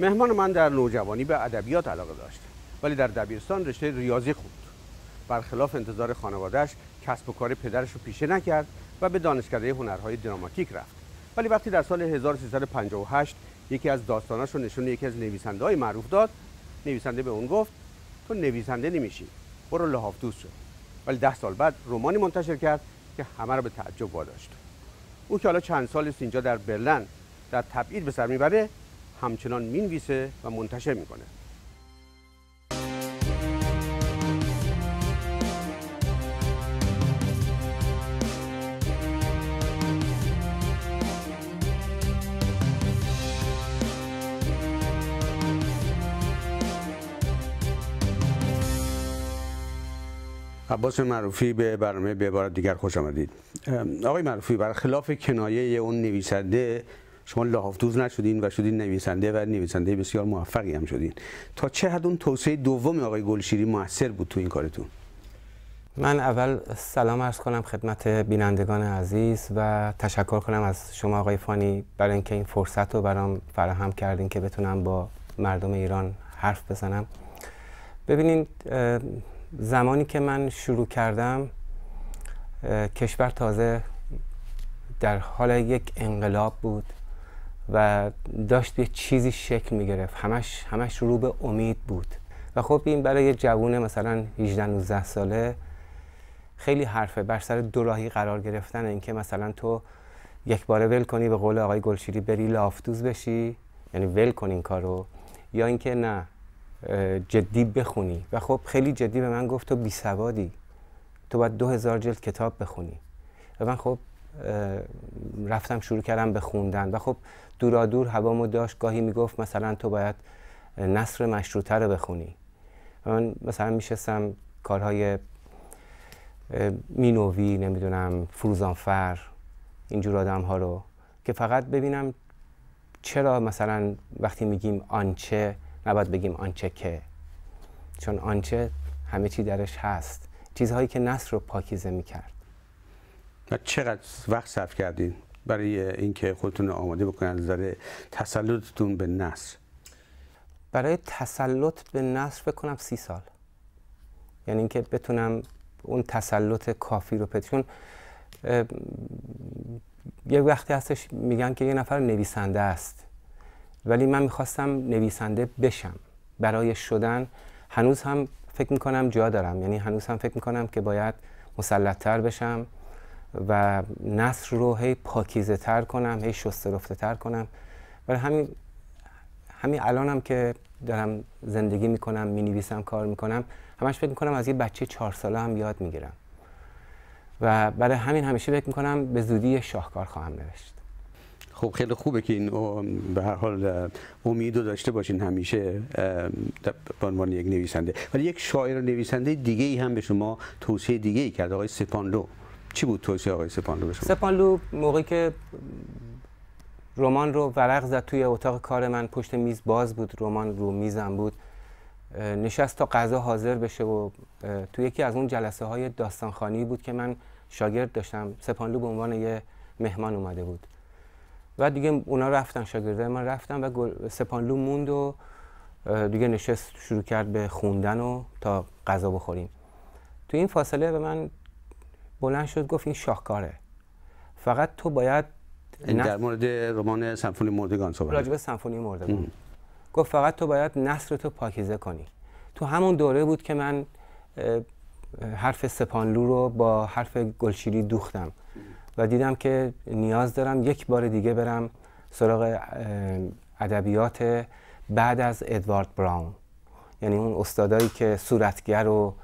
مهمان من در نوجوانی به ادبیات علاقه داشت ولی در دبیرستان رشته ریاضی خوند برخلاف انتظار خانوادهش کسب و کار پدرش رو پیشه نکرد و به دانشکده هنرهای دراماتیک رفت ولی وقتی در سال 1358 یکی از داستاناش رو نشون یکی از نویسنده های معروف داد نویسنده به اون گفت تو نویسنده نمیشی برو دوست شد ولی ده سال بعد رومانی منتشر کرد که همه رو به تعجب واداشت او که حالا چند سال است اینجا در برلن در تبعید به سر میبره همچنان مینویسه و منتشر میکنه عباس معروفی به برنامه به دیگر خوش آمدید آقای معروفی برخلاف کنایه اون نویسنده شما لاحافتوز نشدین و شدین نویسنده و نویسنده بسیار موفقی هم شدین تا چه حد اون توسعه دوم آقای گلشیری موثر بود تو این کارتون من اول سلام عرض کنم خدمت بینندگان عزیز و تشکر کنم از شما آقای فانی برای اینکه این فرصت رو برام فراهم کردین که بتونم با مردم ایران حرف بزنم ببینین زمانی که من شروع کردم کشور تازه در حال یک انقلاب بود و داشت یه چیزی شکل میگرفت همش همش رو به امید بود و خب این برای یه جوون مثلا 18 19 ساله خیلی حرفه بر سر دو راهی قرار گرفتن اینکه مثلا تو یک باره ول کنی به قول آقای گلشیری بری لافتوز بشی یعنی ول کن این کارو یا اینکه نه جدی بخونی و خب خیلی جدی به من گفت تو بی سوادی تو باید دو جلد کتاب بخونی و من خب رفتم شروع کردم به خوندن و خب دورا دور هوامو داشت گاهی میگفت مثلا تو باید نصر مشروطه رو بخونی من مثلا میشستم کارهای مینووی نمیدونم فروزانفر اینجور آدم ها رو که فقط ببینم چرا مثلا وقتی میگیم آنچه نباید بگیم آنچه که چون آنچه همه چی درش هست چیزهایی که نصر رو پاکیزه میکرد و چقدر وقت صرف کردین برای اینکه خودتون آماده بکنید از تسلطتون به نصر برای تسلط به نصر بکنم سی سال یعنی اینکه بتونم اون تسلط کافی رو کنم یه وقتی هستش میگن که یه نفر نویسنده است ولی من میخواستم نویسنده بشم برای شدن هنوز هم فکر میکنم جا دارم یعنی هنوز هم فکر میکنم که باید مسلطتر بشم و نصر رو هی پاکیزه تر کنم هی رفته تر کنم ولی همین همین الانم هم که دارم زندگی میکنم مینویسم کار میکنم همش فکر میکنم از یه بچه چهار ساله هم یاد میگیرم و برای همین همیشه فکر میکنم به زودی شاهکار خواهم نوشت خب خیلی خوبه که این به هر حال امیدو داشته باشین همیشه به عنوان یک نویسنده ولی یک شاعر و نویسنده دیگه ای هم به شما توصیه دیگه ای کرد آقای سپانلو چی بود توصیه آقای سپانلو به سپانلو موقعی که رمان رو ورق زد توی اتاق کار من پشت میز باز بود رمان رو میزم بود نشست تا غذا حاضر بشه و توی یکی از اون جلسه های داستانخانی بود که من شاگرد داشتم سپانلو به عنوان یه مهمان اومده بود و دیگه اونا رفتن شاگرده من رفتم و سپانلو موند و دیگه نشست شروع کرد به خوندن و تا غذا بخوریم تو این فاصله به من بلند شد گفت این شاهکاره فقط تو باید در مورد رمان سمفونی مردگان صحبت به سمفونی مردگان گفت فقط تو باید نصر تو پاکیزه کنی تو همون دوره بود که من حرف سپانلو رو با حرف گلشیری دوختم و دیدم که نیاز دارم یک بار دیگه برم سراغ ادبیات بعد از ادوارد براون یعنی اون استادایی که صورتگر و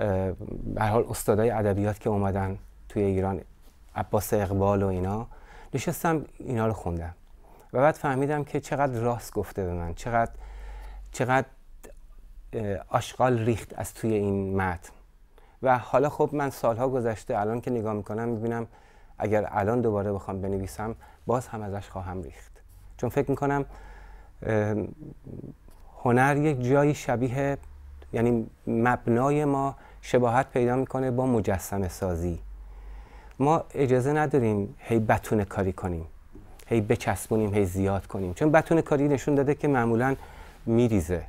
به حال استادای ادبیات که اومدن توی ایران عباس اقبال و اینا نشستم اینا رو خوندم و بعد فهمیدم که چقدر راست گفته به من چقدر چقدر آشغال ریخت از توی این متن و حالا خب من سالها گذشته الان که نگاه میکنم میبینم اگر الان دوباره بخوام بنویسم باز هم ازش خواهم ریخت چون فکر میکنم هنر یک جایی شبیه یعنی مبنای ما شباهت پیدا میکنه با مجسم سازی ما اجازه نداریم هی بتونه کاری کنیم هی بچسبونیم هی زیاد کنیم چون بتونه کاری نشون داده که معمولا میریزه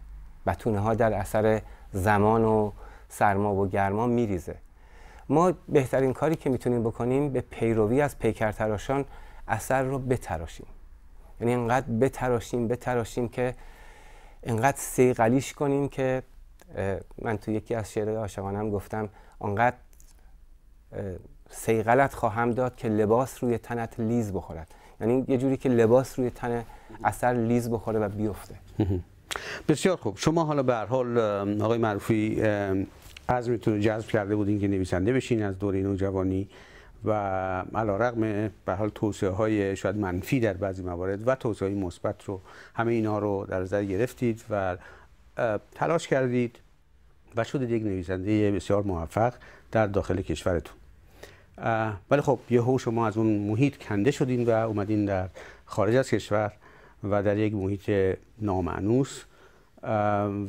بتونه ها در اثر زمان و سرما و گرما میریزه ما بهترین کاری که میتونیم بکنیم به پیروی از پیکرتراشان اثر رو بتراشیم یعنی انقدر بتراشیم بتراشیم که انقدر سیغلیش کنیم که من تو یکی از شعرهای عاشقانم گفتم آنقدر سیغلت خواهم داد که لباس روی تنت لیز بخورد یعنی یه جوری که لباس روی تن اثر لیز بخوره و بیفته بسیار خوب شما حالا به هر حال آقای معروفی از رو جذب کرده بودین که نویسنده بشین از دوره جوانی و علا رقم به حال توصیه های شاید منفی در بعضی موارد و توصیه های مثبت رو همه اینا رو در نظر گرفتید و تلاش کردید و شدید یک نویسنده بسیار موفق در داخل کشورتون ولی خب یهو شما از اون محیط کنده شدین و اومدین در خارج از کشور و در یک محیط نامعنوس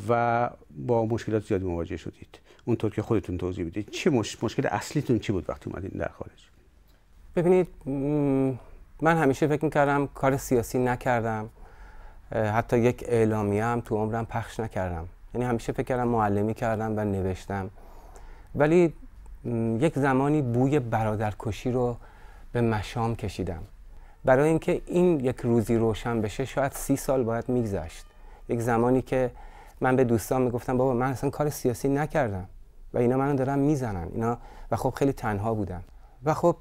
و با مشکلات زیادی مواجه شدید اونطور که خودتون توضیح بدید چه مشکل اصلیتون چی بود وقتی اومدین در خارج ببینید من همیشه فکر میکردم کار سیاسی نکردم حتی یک اعلامیه هم تو عمرم پخش نکردم یعنی همیشه فکر کردم معلمی کردم و نوشتم ولی یک زمانی بوی برادرکشی رو به مشام کشیدم برای اینکه این یک روزی روشن بشه شاید سی سال باید میگذشت یک زمانی که من به دوستان میگفتم بابا من اصلا کار سیاسی نکردم و اینا منو دارن میزنن اینا و خب خیلی تنها بودن و خب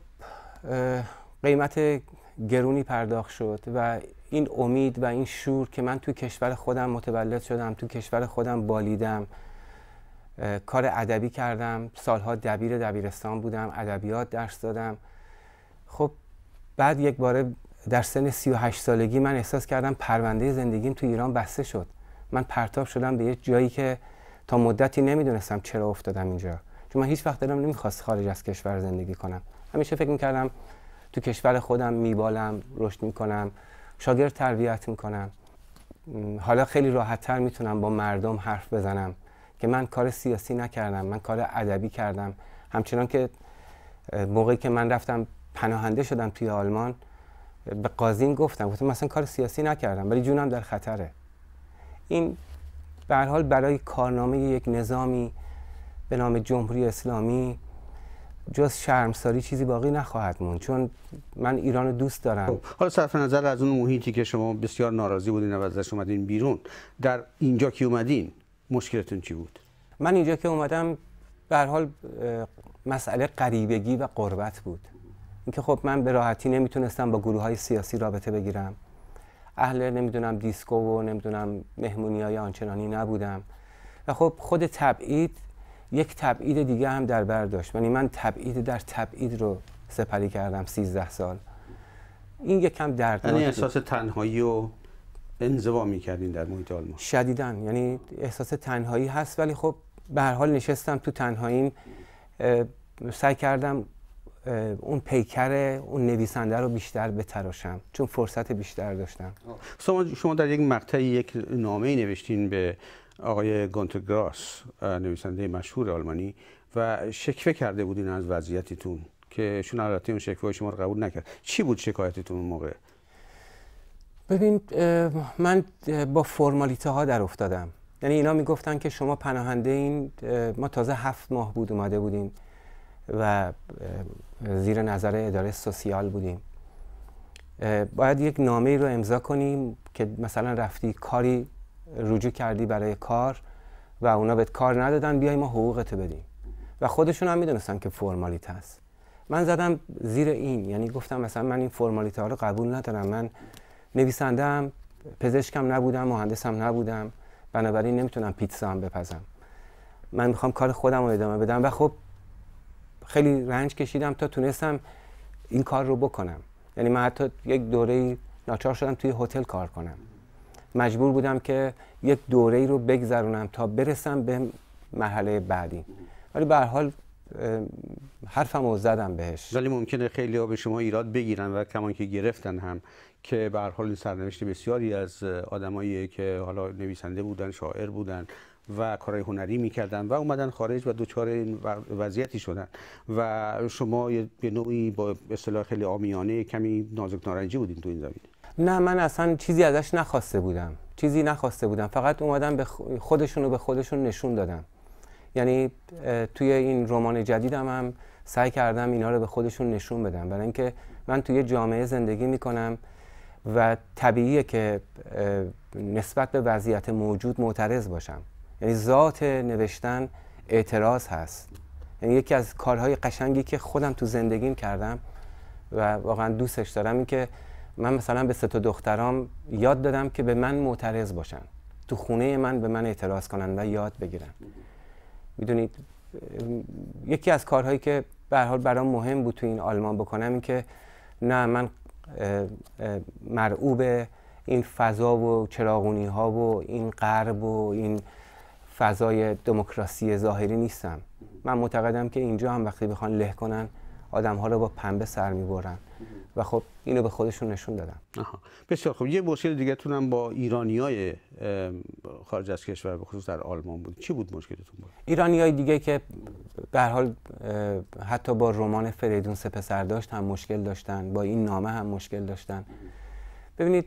قیمت گرونی پرداخت شد و این امید و این شور که من تو کشور خودم متولد شدم تو کشور خودم بالیدم کار ادبی کردم سالها دبیر دبیرستان بودم ادبیات درس دادم خب بعد یک باره در سن 38 سالگی من احساس کردم پرونده زندگیم تو ایران بسته شد من پرتاب شدم به یک جایی که تا مدتی نمیدونستم چرا افتادم اینجا چون من هیچ وقت دلم نمیخواست خارج از کشور زندگی کنم همیشه فکر میکردم تو کشور خودم میبالم رشد میکنم شاگرد تربیت میکنم حالا خیلی راحتتر میتونم با مردم حرف بزنم که من کار سیاسی نکردم من کار ادبی کردم همچنان که موقعی که من رفتم پناهنده شدم توی آلمان به قاضیم گفتم گفتم مثلا کار سیاسی نکردم ولی جونم در خطره این به حال برای کارنامه یک نظامی به نام جمهوری اسلامی جز شرمساری چیزی باقی نخواهد موند چون من ایران دوست دارم خب، حالا صرف نظر از اون محیطی که شما بسیار ناراضی بودین و ازش اومدین بیرون در اینجا که اومدین مشکلتون چی بود من اینجا که اومدم به حال مسئله قریبگی و قربت بود اینکه خب من به راحتی نمیتونستم با گروه های سیاسی رابطه بگیرم اهل نمیدونم دیسکو و نمیدونم مهمونی های آنچنانی نبودم و خب خود تبعید یک تبعید دیگه هم در بر داشت یعنی من تبعید در تبعید رو سپری کردم 13 سال این یک کم یعنی احساس تنهایی و انزوا میکردین در محیط آلمان شدیدن یعنی احساس تنهایی هست ولی خب به هر حال نشستم تو تنهاییم سعی کردم اون پیکر اون نویسنده رو بیشتر بتراشم چون فرصت بیشتر داشتم شما در یک مقطعی یک نامه نوشتین به آقای گونتگراس نویسنده مشهور آلمانی و شکوه کرده بودین از وضعیتتون که شون البته اون شکوه شما رو قبول نکرد چی بود شکایتتون اون موقع ببین من با فرمالیته ها در افتادم یعنی اینا میگفتن که شما پناهنده این ما تازه هفت ماه بود اومده بودیم و زیر نظر اداره سوسیال بودیم باید یک نامه ای رو امضا کنیم که مثلا رفتی کاری رجوع کردی برای کار و اونا بهت کار ندادن بیای ما حقوقت بدیم و خودشون هم میدونستن که فرمالیت هست من زدم زیر این یعنی گفتم مثلا من این فرمالیته ها رو قبول ندارم من نویسندم پزشکم نبودم مهندسم نبودم بنابراین نمیتونم پیتزا هم بپزم من میخوام کار خودم رو ادامه بدم و خب خیلی رنج کشیدم تا تونستم این کار رو بکنم یعنی من حتی یک دوره ناچار شدم توی هتل کار کنم مجبور بودم که یک دوره ای رو بگذرونم تا برسم به مرحله بعدی ولی به حال حرفم رو زدم بهش ولی ممکنه خیلی ها به شما ایراد بگیرن و کمان که گرفتن هم که به حال این سرنوشت بسیاری از آدمایی که حالا نویسنده بودن شاعر بودن و کارهای هنری میکردن و اومدن خارج و دچار این وضعیتی شدن و شما به نوعی با اصطلاح خیلی آمیانه کمی نازک نارنجی بودین تو این زمینه نه من اصلا چیزی ازش نخواسته بودم چیزی نخواسته بودم فقط اومدم به خودشون رو به خودشون نشون دادم یعنی توی این رمان جدیدم هم سعی کردم اینا رو به خودشون نشون بدم برای اینکه من توی جامعه زندگی میکنم و طبیعیه که نسبت به وضعیت موجود معترض باشم یعنی ذات نوشتن اعتراض هست یعنی یکی از کارهای قشنگی که خودم تو زندگیم کردم و واقعا دوستش دارم این که من مثلا به سه تا دخترام یاد دادم که به من معترض باشن تو خونه من به من اعتراض کنن و یاد بگیرن میدونید یکی از کارهایی که به حال برام مهم بود تو این آلمان بکنم این که نه من مرعوب این فضا و چراغونی ها و این غرب و این فضای دموکراسی ظاهری نیستم من معتقدم که اینجا هم وقتی بخوان له کنن آدم ها رو با پنبه سر میبرن و خب اینو به خودشون نشون دادم آها. بسیار خب یه مشکل دیگه هم با ایرانیای خارج از کشور به خصوص در آلمان بود چی بود مشکلتون بود ایرانی دیگه که به حال حتی با رمان فریدون سه داشت هم مشکل داشتن با این نامه هم مشکل داشتن ببینید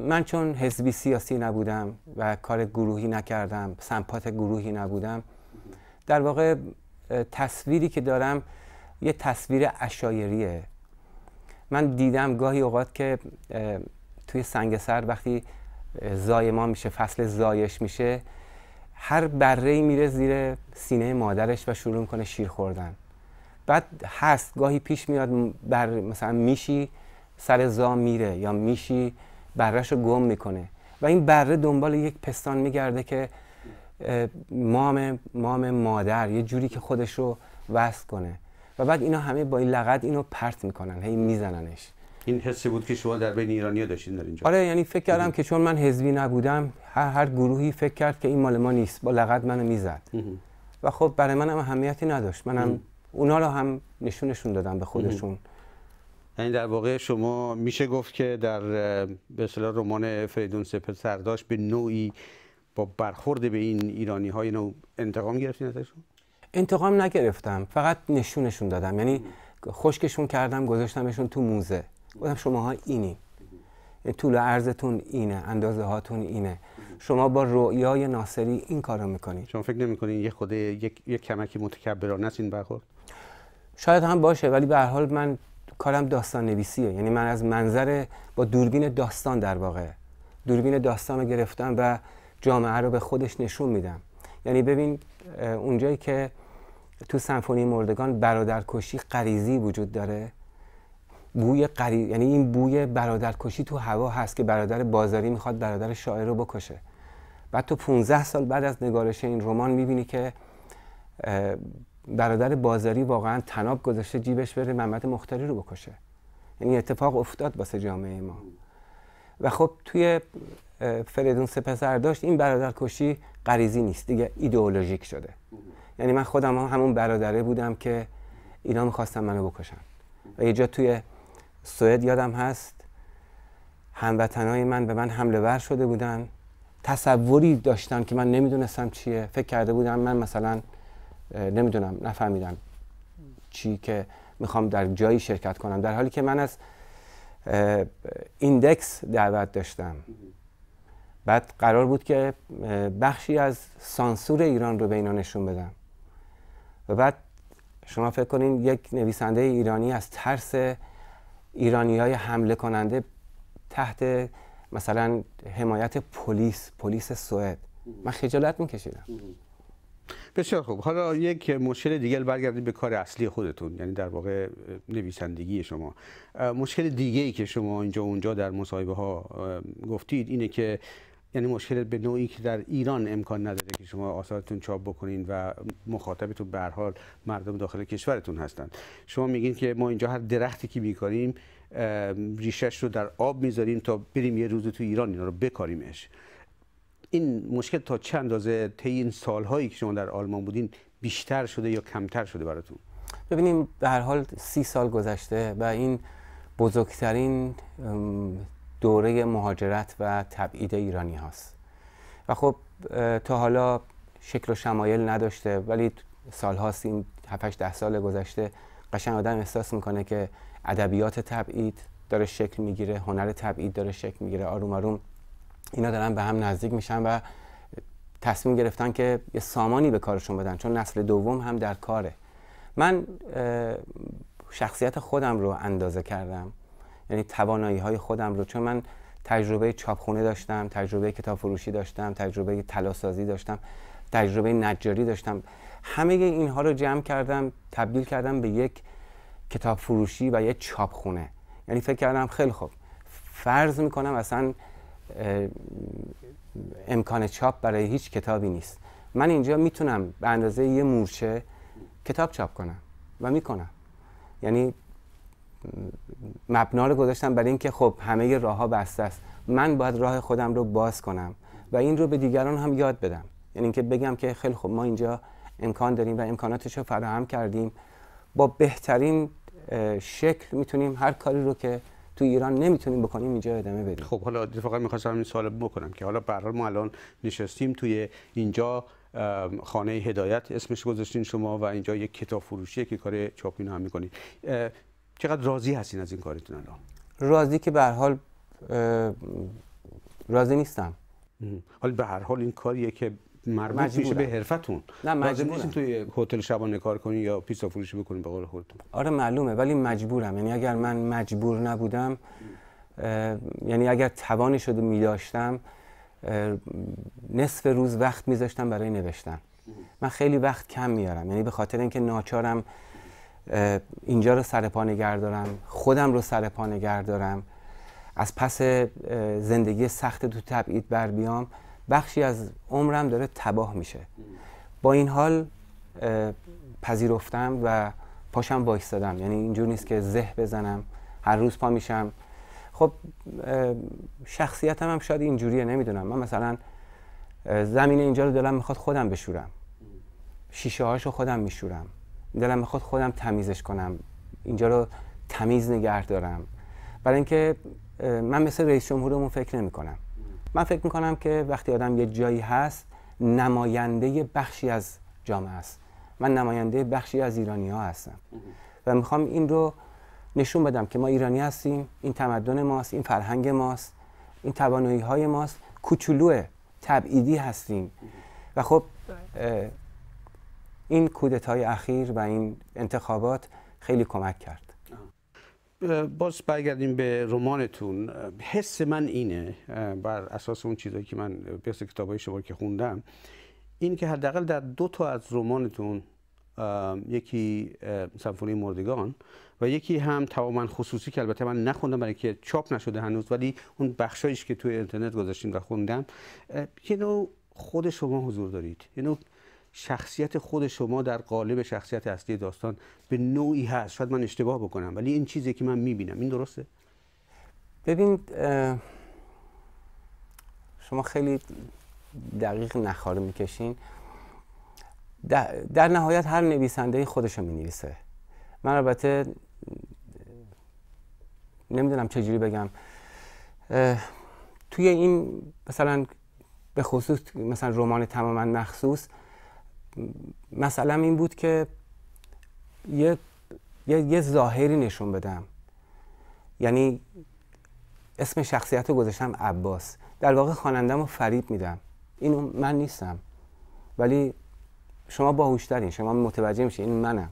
من چون حزبی سیاسی نبودم و کار گروهی نکردم سمپات گروهی نبودم در واقع تصویری که دارم یه تصویر اشایریه من دیدم گاهی اوقات که توی سر وقتی زایما میشه فصل زایش میشه هر بره میره زیر سینه مادرش و شروع میکنه شیر خوردن بعد هست گاهی پیش میاد بر مثلا میشی سر زا میره یا میشی برش رو گم میکنه و این بره دنبال یک پستان میگرده که مام مام مادر یه جوری که خودش رو وصل کنه و بعد اینا همه با این لغت اینو پرت میکنن هی میزننش این حسی بود که شما در بین ها داشتین در اینجا آره یعنی فکر کردم که چون من حزبی نبودم هر هر گروهی فکر کرد که این مال ما نیست با لغت منو میزد و خب برای من هم اهمیتی نداشت منم اونا رو هم نشونشون دادم به خودشون یعنی در واقع شما میشه گفت که در به اصطلاح رمان فریدون سپه سرداش به نوعی با برخورد به این ایرانی های انتقام گرفتین ازشون انتقام نگرفتم فقط نشونشون دادم یعنی خشکشون کردم گذاشتمشون تو موزه گفتم شماها اینی طول عرضتون اینه اندازه هاتون اینه شما با رؤیای ناصری این کار رو میکنید شما فکر نمیکنید یه خود یک, یک کمکی متکبرانه است این برخورد شاید هم باشه ولی به هر حال من کارم داستان نویسیه یعنی من از منظر با دوربین داستان در واقع دوربین داستان رو گرفتم و جامعه رو به خودش نشون میدم یعنی ببین اونجایی که تو سمفونی مردگان برادرکشی غریزی وجود داره بوی قری... یعنی این بوی برادرکشی تو هوا هست که برادر بازاری میخواد برادر شاعر رو بکشه بعد تو 15 سال بعد از نگارش این رمان میبینی که برادر بازاری واقعا تناب گذاشته جیبش بره محمد مختاری رو بکشه یعنی اتفاق افتاد واسه جامعه ما و خب توی فریدون سپسر داشت این برادرکشی غریزی نیست دیگه ایدئولوژیک شده یعنی من خودم هم همون برادره بودم که اینا میخواستن منو بکشن و یه جا توی سوئد یادم هست هموطنهای من به من حمله ور شده بودن تصوری داشتن که من نمیدونستم چیه فکر کرده بودم من مثلا نمیدونم نفهمیدم چی که میخوام در جایی شرکت کنم در حالی که من از ایندکس دعوت داشتم بعد قرار بود که بخشی از سانسور ایران رو به اینا نشون بدم و بعد شما فکر کنین یک نویسنده ایرانی از ترس ایرانی های حمله کننده تحت مثلا حمایت پلیس پلیس سوئد من خجالت میکشیدم بسیار خوب حالا یک مشکل دیگه برگردیم به کار اصلی خودتون یعنی در واقع نویسندگی شما مشکل دیگه ای که شما اینجا اونجا در مصاحبه ها گفتید اینه که یعنی مشکل به نوعی که در ایران امکان نداره که شما آثارتون چاپ بکنین و مخاطبتون به حال مردم داخل کشورتون هستن شما میگین که ما اینجا هر درختی که میکاریم ریشش رو در آب میذاریم تا بریم یه روز تو ایران اینا رو بکاریمش این مشکل تا چند اندازه طی این سالهایی که شما در آلمان بودین بیشتر شده یا کمتر شده براتون ببینیم به هر حال سی سال گذشته و این بزرگترین دوره مهاجرت و تبعید ایرانی هاست و خب تا حالا شکل و شمایل نداشته ولی هاست این 7 ده سال گذشته قشن آدم احساس میکنه که ادبیات تبعید داره شکل میگیره هنر تبعید داره شکل میگیره آروم آروم اینا دارن به هم نزدیک میشن و تصمیم گرفتن که یه سامانی به کارشون بدن چون نسل دوم هم در کاره من شخصیت خودم رو اندازه کردم یعنی توانایی های خودم رو چون من تجربه چاپخونه داشتم تجربه کتاب فروشی داشتم تجربه تلاسازی داشتم تجربه نجاری داشتم همه اینها رو جمع کردم تبدیل کردم به یک کتاب فروشی و یک چاپخونه یعنی فکر کردم خیلی خوب فرض میکنم اصلا امکان چاپ برای هیچ کتابی نیست من اینجا میتونم به اندازه یه مورچه کتاب چاپ کنم و میکنم یعنی مبنا رو گذاشتم برای اینکه خب همه راه ها بسته است من باید راه خودم رو باز کنم و این رو به دیگران هم یاد بدم یعنی اینکه بگم که خیلی خب ما اینجا امکان داریم و امکاناتش رو فراهم کردیم با بهترین شکل میتونیم هر کاری رو که تو ایران نمیتونیم بکنیم اینجا ادامه بدیم خب حالا اتفاقا میخواستم این سوال بکنم که حالا به ما الان نشستیم توی اینجا خانه هدایت اسمش گذاشتین شما و اینجا یک کتاب فروشیه که کار چاپین هم میکنید چقدر راضی هستین از این کارتون الان راضی که به هر حال راضی نیستم حال به هر حال این کاریه که مربوط میشه به حرفتون نه مجبورم توی هتل شبانه کار کنی یا پیتزا فروشی بکنی به قول خودتون آره معلومه ولی مجبورم یعنی اگر من مجبور نبودم یعنی اگر توانی شده می نصف روز وقت میذاشتم برای نوشتن من خیلی وقت کم میارم یعنی به خاطر اینکه ناچارم اینجا رو سر پا دارم خودم رو سر پا دارم از پس زندگی سخت تو تبعید بر بیام بخشی از عمرم داره تباه میشه با این حال پذیرفتم و پاشم وایستادم یعنی اینجور نیست که زه بزنم هر روز پا میشم خب شخصیتم هم شاید اینجوریه نمیدونم من مثلا زمین اینجا رو دلم میخواد خودم بشورم شیشه هاشو خودم میشورم دلم میخواد خودم تمیزش کنم اینجا رو تمیز نگه دارم برای اینکه من مثل رئیس جمهورمون فکر نمی کنم من فکر می کنم که وقتی آدم یه جایی هست نماینده بخشی از جامعه است من نماینده بخشی از ایرانی ها هستم و میخوام این رو نشون بدم که ما ایرانی هستیم این تمدن ماست این فرهنگ ماست این توانایی های ماست کوچولوه تبعیدی هستیم و خب این کودتای اخیر و این انتخابات خیلی کمک کرد باز برگردیم به رمانتون حس من اینه بر اساس اون چیزایی که من به های شما که خوندم این که حداقل در دو تا از رمانتون یکی سمفونی مردگان و یکی هم تماما خصوصی که البته من نخوندم برای که چاپ نشده هنوز ولی اون بخشایش که توی اینترنت گذاشتیم و خوندم یه نوع خود شما حضور دارید یه نوع شخصیت خود شما در قالب شخصیت اصلی داستان به نوعی هست شاید من اشتباه بکنم ولی این چیزی که من میبینم این درسته ببین شما خیلی دقیق نخاره میکشین در, نهایت هر نویسنده خودش رو مینویسه من البته نمیدونم چجوری بگم توی این مثلا به خصوص مثلا رمان تماما مخصوص مثلا این بود که یه یه, ظاهری نشون بدم یعنی اسم شخصیت رو گذاشتم عباس در واقع خانندم رو فریب میدم این من نیستم ولی شما باهوشترین شما متوجه میشه این منم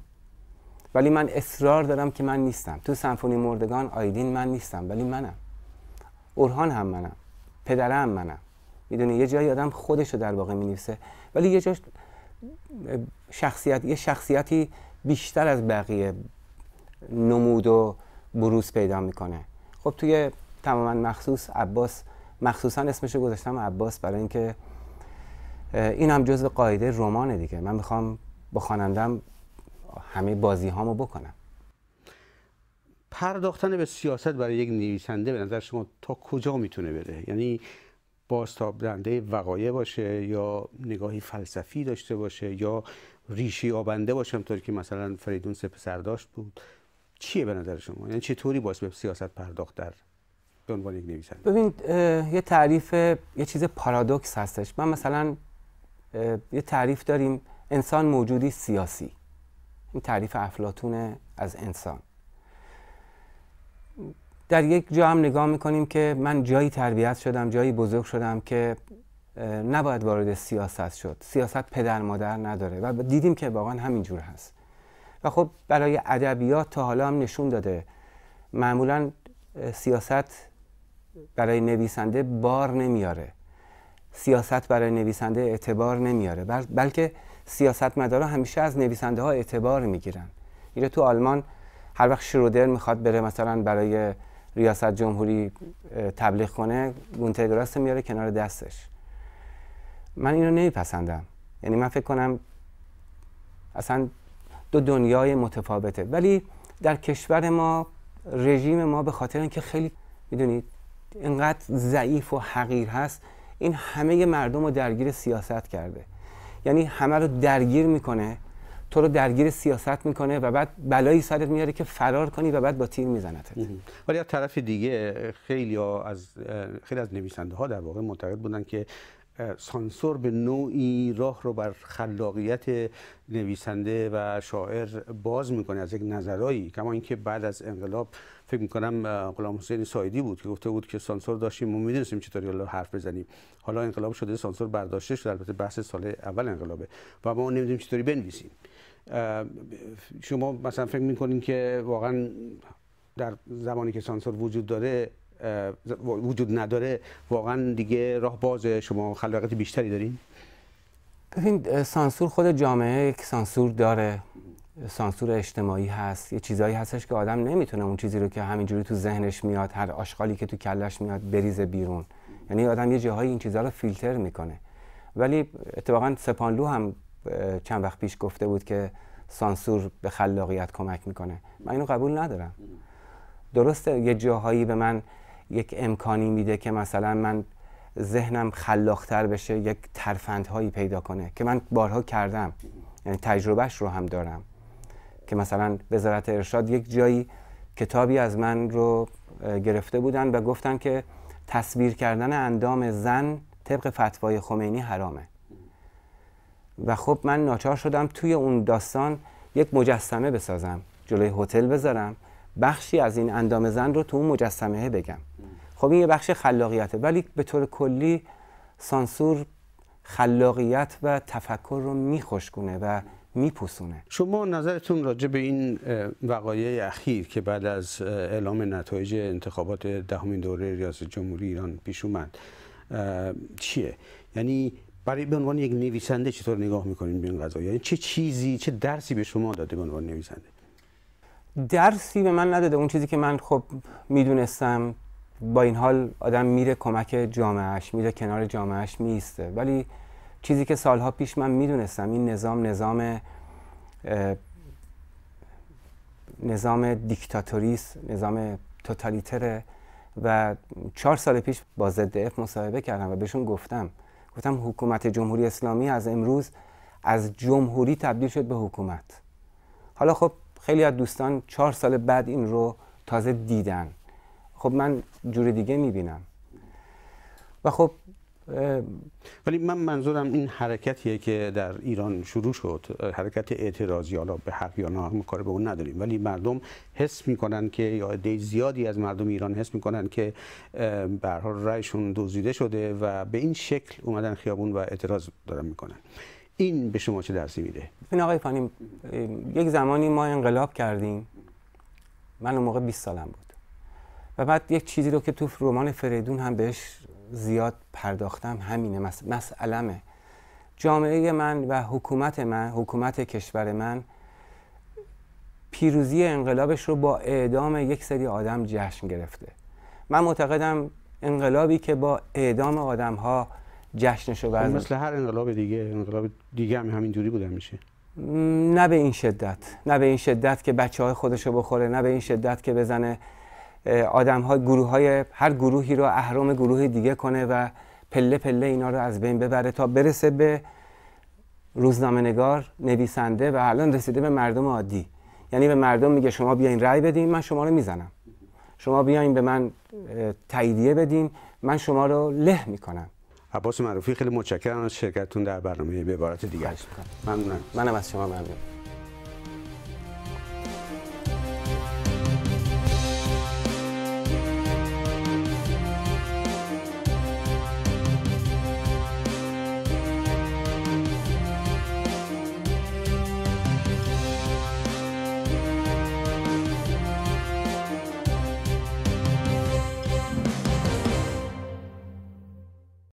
ولی من اصرار دارم که من نیستم تو سمفونی مردگان آیدین من نیستم ولی منم اورهان هم منم پدرم منم میدونی یه جایی آدم خودش رو در واقع مینویسه ولی یه جاش شخصیت یه شخصیتی بیشتر از بقیه نمود و بروز پیدا میکنه خب توی تماما مخصوص عباس مخصوصا اسمش گذاشتم عباس برای اینکه این هم جزء قاعده رمانه دیگه من میخوام با خوانندم همه بازی هامو بکنم پرداختن به سیاست برای یک نویسنده به نظر شما تا کجا میتونه بره یعنی بازتاب دهنده وقایع باشه یا نگاهی فلسفی داشته باشه یا ریشی آبنده باشه همطور که مثلا فریدون سپسر داشت بود چیه به نظر شما یعنی چطوری باید به سیاست پرداخت در به عنوان یک نویسنده ببین یه تعریف یه چیز پارادوکس هستش من مثلا یه تعریف داریم انسان موجودی سیاسی این تعریف افلاتون از انسان در یک جا هم نگاه میکنیم که من جایی تربیت شدم جایی بزرگ شدم که نباید وارد سیاست شد سیاست پدر مادر نداره و دیدیم که واقعا همینجور هست و خب برای ادبیات تا حالا هم نشون داده معمولا سیاست برای نویسنده بار نمیاره سیاست برای نویسنده اعتبار نمیاره بل بلکه مدارا همیشه از نویسنده ها اعتبار میگیرن میره تو آلمان هر وقت شرودر میخواد بره مثلا برای ریاست جمهوری تبلیغ کنه درست میاره کنار دستش من اینو نمیپسندم یعنی من فکر کنم اصلا دو دنیای متفاوته ولی در کشور ما رژیم ما به خاطر اینکه خیلی میدونید اینقدر ضعیف و حقیر هست این همه مردم رو درگیر سیاست کرده یعنی همه رو درگیر میکنه تو رو درگیر سیاست میکنه و بعد بلایی سرت میاره که فرار کنی و بعد با تیر میزند ولی از طرف دیگه خیلی از خیلی از نویسنده ها در واقع معتقد بودن که سانسور به نوعی راه رو بر خلاقیت نویسنده و شاعر باز میکنه از یک نظرایی کما اینکه بعد از انقلاب فکر میکنم غلام حسین سایدی بود که گفته بود که سانسور داشتیم و میدونستیم چطوری حالا حرف بزنیم حالا انقلاب شده سانسور برداشته شده البته بحث سال اول انقلابه و ما نمیدونیم چطوری بنویسیم شما مثلا فکر میکنین که واقعا در زمانی که سانسور وجود داره وجود نداره واقعا دیگه راه باز شما خلاقیت بیشتری دارین ببین سانسور خود جامعه یک سانسور داره سانسور اجتماعی هست یه چیزایی هستش که آدم نمیتونه اون چیزی رو که همینجوری تو ذهنش میاد هر آشغالی که تو کلش میاد بریزه بیرون یعنی آدم یه جاهایی این چیزها رو فیلتر میکنه ولی اتفاقا سپانلو هم چند وقت پیش گفته بود که سانسور به خلاقیت کمک میکنه من اینو قبول ندارم درسته یه جاهایی به من یک امکانی میده که مثلا من ذهنم خلاقتر بشه یک ترفندهایی پیدا کنه که من بارها کردم یعنی تجربهش رو هم دارم که مثلا وزارت ارشاد یک جایی کتابی از من رو گرفته بودن و گفتن که تصویر کردن اندام زن طبق فتوای خمینی حرامه و خب من ناچار شدم توی اون داستان یک مجسمه بسازم جلوی هتل بذارم بخشی از این اندام زن رو تو اون مجسمه بگم خب این یه بخش خلاقیته ولی به طور کلی سانسور خلاقیت و تفکر رو میخشکونه و میپوسونه شما نظرتون راجع به این وقایع اخیر که بعد از اعلام نتایج انتخابات دهمین دوره ریاست جمهوری ایران پیش اومد چیه یعنی برای به عنوان یک نویسنده چطور نگاه میکنین به این قضا یعنی چه چیزی چه درسی به شما داده به عنوان نویسنده درسی به من نداده اون چیزی که من خب میدونستم با این حال آدم میره کمک جامعهش میره کنار جامعهش میسته ولی چیزی که سالها پیش من میدونستم این نظام نظام نظام دیکتاتوریست نظام توتالیتره و چهار سال پیش با ضد اف مصاحبه کردم و بهشون گفتم گفتم حکومت جمهوری اسلامی از امروز از جمهوری تبدیل شد به حکومت حالا خب خیلی از دوستان چهار سال بعد این رو تازه دیدن خب من جور دیگه میبینم و خب ولی من منظورم این حرکتیه که در ایران شروع شد حرکت اعتراضی حالا به حق یا نه کار به اون نداریم ولی مردم حس میکنن که یا عده زیادی از مردم ایران حس میکنن که به حال رأیشون دزدیده شده و به این شکل اومدن خیابون و اعتراض دارن میکنن این به شما چه درسی میده این آقای فانی یک زمانی ما انقلاب کردیم من اون موقع 20 سالم بود و بعد یک چیزی رو که تو رمان فریدون هم بهش زیاد پرداختم همینه مسئلمه جامعه من و حکومت من حکومت کشور من پیروزی انقلابش رو با اعدام یک سری آدم جشن گرفته من معتقدم انقلابی که با اعدام آدم ها جشن شو مثل هر انقلاب دیگه انقلاب دیگه هم همینجوری بودن میشه نه به این شدت نه به این شدت که بچه های رو بخوره نه به این شدت که بزنه آدم ها گروه های هر گروهی رو اهرام گروه دیگه کنه و پله پله اینا رو از بین ببره تا برسه به روزنامه نگار نویسنده و الان رسیده به مردم عادی یعنی به مردم میگه شما بیاین رأی بدین من شما رو میزنم شما بیاین به من تاییدیه بدین من شما رو له میکنم عباس معروفی خیلی متشکرم از شرکتتون در برنامه به عبارت دیگه ممنونم منم از شما ممنونم